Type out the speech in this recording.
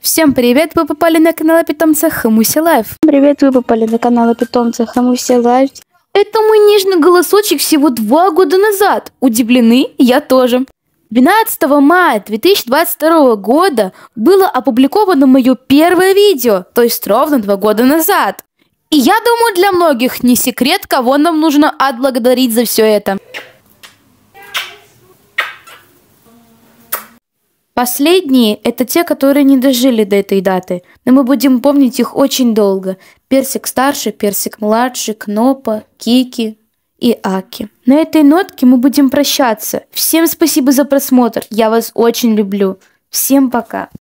Всем привет, вы попали на канал питомца Хамуси Лайф. Привет, вы попали на канал питомца Хамуси Лайф. Это мой нежный голосочек всего два года назад. Удивлены? Я тоже. 12 мая 2022 года было опубликовано мое первое видео, то есть ровно два года назад. И я думаю, для многих не секрет, кого нам нужно отблагодарить за все это. Последние – это те, которые не дожили до этой даты, но мы будем помнить их очень долго. Персик старший, персик младший, Кнопа, Кики и Аки. На этой нотке мы будем прощаться. Всем спасибо за просмотр. Я вас очень люблю. Всем пока.